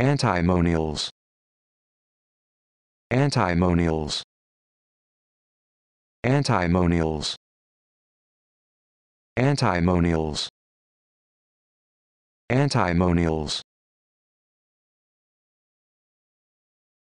Antimonials. Antimonials. Antimonials. Antimonials. Antimonials.